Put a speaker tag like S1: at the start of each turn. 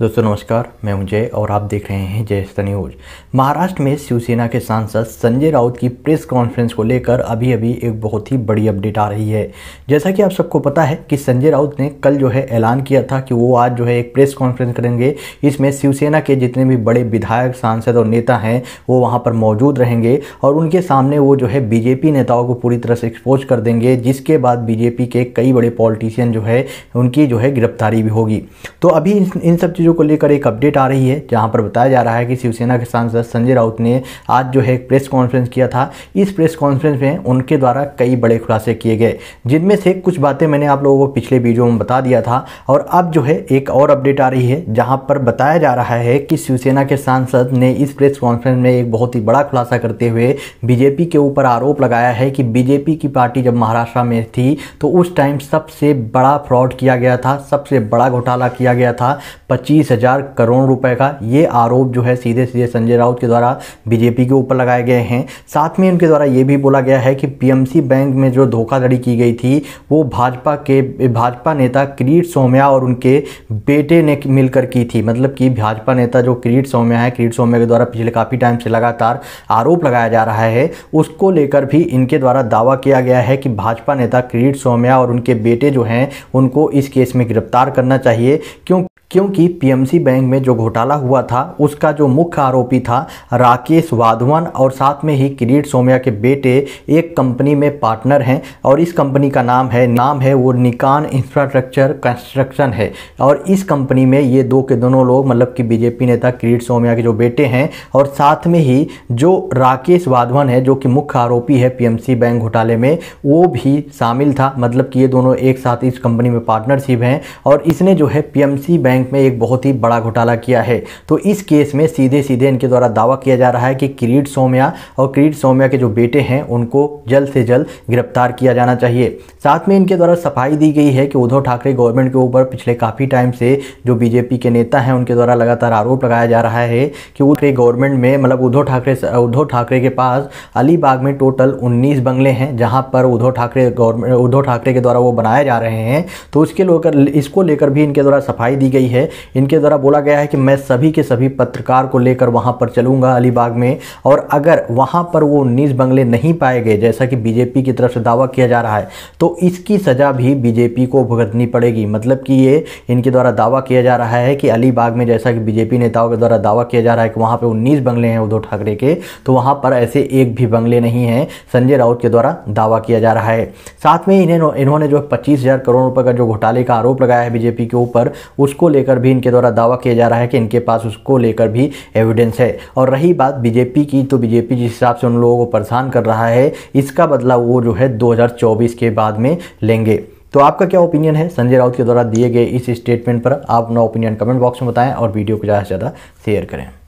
S1: दोस्तों नमस्कार मैं हूं जय और आप देख रहे हैं जय न्यूज महाराष्ट्र में शिवसेना के सांसद संजय राउत की प्रेस कॉन्फ्रेंस को लेकर अभी अभी एक बहुत ही बड़ी अपडेट आ रही है जैसा कि आप सबको पता है कि संजय राउत ने कल जो है ऐलान किया था कि वो आज जो है एक प्रेस कॉन्फ्रेंस करेंगे इसमें शिवसेना के जितने भी बड़े विधायक सांसद और नेता हैं वो वहाँ पर मौजूद रहेंगे और उनके सामने वो जो है बीजेपी नेताओं को पूरी तरह से एक्सपोज कर देंगे जिसके बाद बीजेपी के कई बड़े पॉलिटिशियन जो है उनकी जो है गिरफ्तारी भी होगी तो अभी इन सब चीज़ों को लेकर एक अपडेट आ रही है जहां पर बताया जा रहा है कि शिवसेना के सांसद संजय राउत ने आज जो है एक प्रेस कॉन्फ्रेंस किया था इस प्रेस कॉन्फ्रेंस में उनके द्वारा कई बड़े खुलासे किए गए जिनमें से कुछ बातें मैंने आप लोगों को पिछले वीडियो में बता दिया था और अब जो है एक और अपडेट आ रही है जहाँ पर बताया जा रहा है कि शिवसेना के सांसद ने इस प्रेस कॉन्फ्रेंस में एक बहुत ही बड़ा खुलासा करते हुए बीजेपी के ऊपर आरोप लगाया है कि बीजेपी की पार्टी जब महाराष्ट्र में थी तो उस टाइम सबसे बड़ा फ्रॉड किया गया था सबसे बड़ा घोटाला किया गया था पच्चीस पच्चीस हजार करोड़ रुपए का ये आरोप जो है सीधे सीधे संजय राउत के द्वारा बीजेपी के ऊपर लगाए गए हैं साथ में उनके द्वारा ये भी बोला गया है कि पीएमसी बैंक में जो धोखाधड़ी की गई थी वो भाजपा के भाजपा नेता किरीट सोम्या और उनके बेटे ने मिलकर की थी मतलब कि भाजपा नेता जो किरीट सौम्या है किरीट सौम्या के द्वारा पिछले काफ़ी टाइम से लगातार आरोप लगाया जा रहा है उसको लेकर भी इनके द्वारा दावा किया गया है कि भाजपा नेता किरीट सौम्या और उनके बेटे जो हैं उनको इस केस में गिरफ्तार करना चाहिए क्यों क्योंकि पी पीएमसी बैंक में जो घोटाला हुआ था उसका जो मुख्य आरोपी था राकेश वाधवन और साथ में ही किरीट सोमिया के बेटे एक कंपनी में पार्टनर हैं और इस कंपनी का नाम है नाम है वो निकान इंफ्रास्ट्रक्चर कंस्ट्रक्शन है और इस कंपनी में ये दो के दोनों लोग मतलब कि बीजेपी नेता किरीट सोमिया के जो बेटे हैं और साथ में ही जो राकेश वाधवन है जो कि मुख्य आरोपी है पीएमसी बैंक घोटाले में वो भी शामिल था मतलब कि ये दोनों एक साथ इस कंपनी में पार्टनरशिप हैं और इसने जो है पीएमसी बैंक में एक बहुत बहुत ही बड़ा घोटाला किया है तो इस केस में सीधे सीधे इनके द्वारा दावा किया जा रहा है कि किरीट सोम्या और किरीट सोम्या के जो बेटे हैं उनको जल्द से जल्द गिरफ्तार किया जाना चाहिए साथ में इनके द्वारा सफाई दी गई है कि उद्धव ठाकरे गवर्नमेंट के ऊपर पिछले काफ़ी टाइम से जो बीजेपी के नेता हैं उनके द्वारा लगातार आरोप लगाया जा रहा है कि उनके गवर्नमेंट में मतलब उद्धव ठाकरे उद्धव ठाकरे के पास अलीबाग में टोटल 19 बंगले हैं जहां पर उद्धव ठाकरे गवर्नमेंट उद्धव ठाकरे के द्वारा वो बनाए जा रहे हैं तो उसके लेकर इसको लेकर भी इनके द्वारा सफाई दी गई है इन इनके द्वारा बोला गया है कि मैं सभी के सभी पत्रकार को लेकर वहाँ पर चलूँगा अलीबाग में और अगर वहाँ पर वो उन्नीस बंगले नहीं पाए गए जैसा कि बीजेपी की तरफ से दावा किया जा रहा है तो इसकी सज़ा भी बीजेपी को भुगतनी पड़ेगी मतलब कि ये इनके द्वारा दावा किया जा रहा है कि अलीबाग में जैसा कि बीजेपी नेताओं के द्वारा दावा किया जा रहा है कि वहाँ पर उन्नीस बंगले हैं उद्धव ठाकरे के तो वहाँ पर ऐसे एक भी बंगले नहीं हैं संजय राउत के द्वारा दावा किया जा रहा है साथ में इन्हें इन्होंने जो पच्चीस हज़ार करोड़ रुपये का जो घोटाले का आरोप लगाया है बीजेपी के ऊपर उसको लेकर भी इनके इनके द्वारा दावा किया जा रहा है कि इनके पास उसको लेकर भी एविडेंस है और रही बात बीजेपी की तो बीजेपी जिस हिसाब से उन लोगों को परेशान कर रहा है इसका बदला वो जो है 2024 के बाद में लेंगे तो आपका क्या ओपिनियन है संजय राउत के द्वारा दिए गए इस स्टेटमेंट पर आप अपना ओपिनियन कमेंट बॉक्स में बताएं और वीडियो को ज़्यादा से ज़्यादा शेयर करें